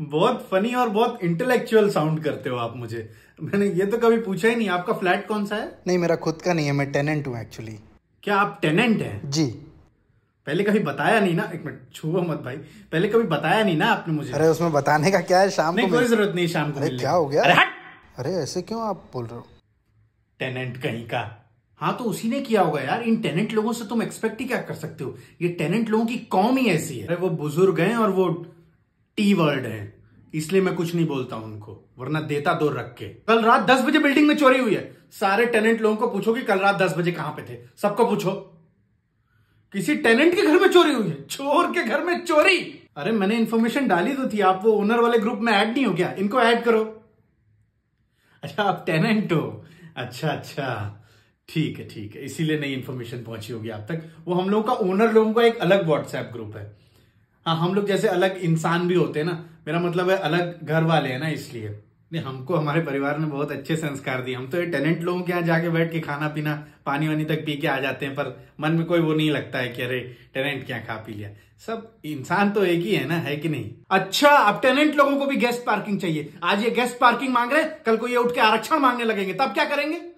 बहुत फनी और बहुत इंटेलेक्चुअल साउंड करते हो आप मुझे मैंने ये तो कभी पूछा ही नहीं आपका फ्लैट कौन सा है नहीं मेरा खुद का नहीं है मैं टेनेंट हूँ एक्चुअली क्या आप टेनेंट हैं जी पहले कभी बताया नहीं ना एक मिनट छुओ मत भाई पहले कभी बताया नहीं ना आपने मुझे अरे उसमें बताने का क्या है शाम नहीं को कोई जरूरत नहीं शाम को अरे क्या हो गया अरे, अरे ऐसे क्यों आप बोल रहे हो टेनेंट कहीं का हाँ तो उसी ने किया होगा यार इन टेनेंट लोगों से तुम एक्सपेक्ट ही क्या कर सकते हो ये टेनेंट लोगों की कौम ही ऐसी है वो बुजुर्ग हैं और वो टी वर्ड है इसलिए मैं कुछ नहीं बोलता हूं उनको वरना देता दो रख के कल रात दस बजे बिल्डिंग में चोरी हुई है सारे टेनेंट लोगों को पूछो कि कल रात दस बजे कहां पे थे सबको पूछो किसी टेनेंट के घर में चोरी हुई है चोर के घर में चोरी अरे मैंने इन्फॉर्मेशन डाली तो थी आप वो ओनर वाले ग्रुप में ऐड नहीं हो गया इनको ऐड करो अच्छा आप टेनेंट हो अच्छा अच्छा ठीक है ठीक है इसीलिए नई इन्फॉर्मेशन पहुंची होगी आप तक वो हम लोगों का ओनर लोगों का एक अलग व्हाट्सएप ग्रुप है हाँ हम लोग जैसे अलग इंसान भी होते हैं ना मेरा मतलब है अलग घर वाले हैं ना इसलिए नहीं हमको हमारे परिवार ने बहुत अच्छे संस्कार दिए हम तो ये टैलेंट लोगों के यहाँ जाके बैठ के खाना पीना पानी वानी तक पी के आ जाते हैं पर मन में कोई वो नहीं लगता है कि अरे टैलेंट क्या खा पी लिया सब इंसान तो एक ही है ना है कि नहीं अच्छा अब टैलेंट लोगों को भी गेस्ट पार्किंग चाहिए आज ये गेस्ट पार्किंग मांग रहे कल को ये उठ के आरक्षण मांगने लगेंगे तब क्या करेंगे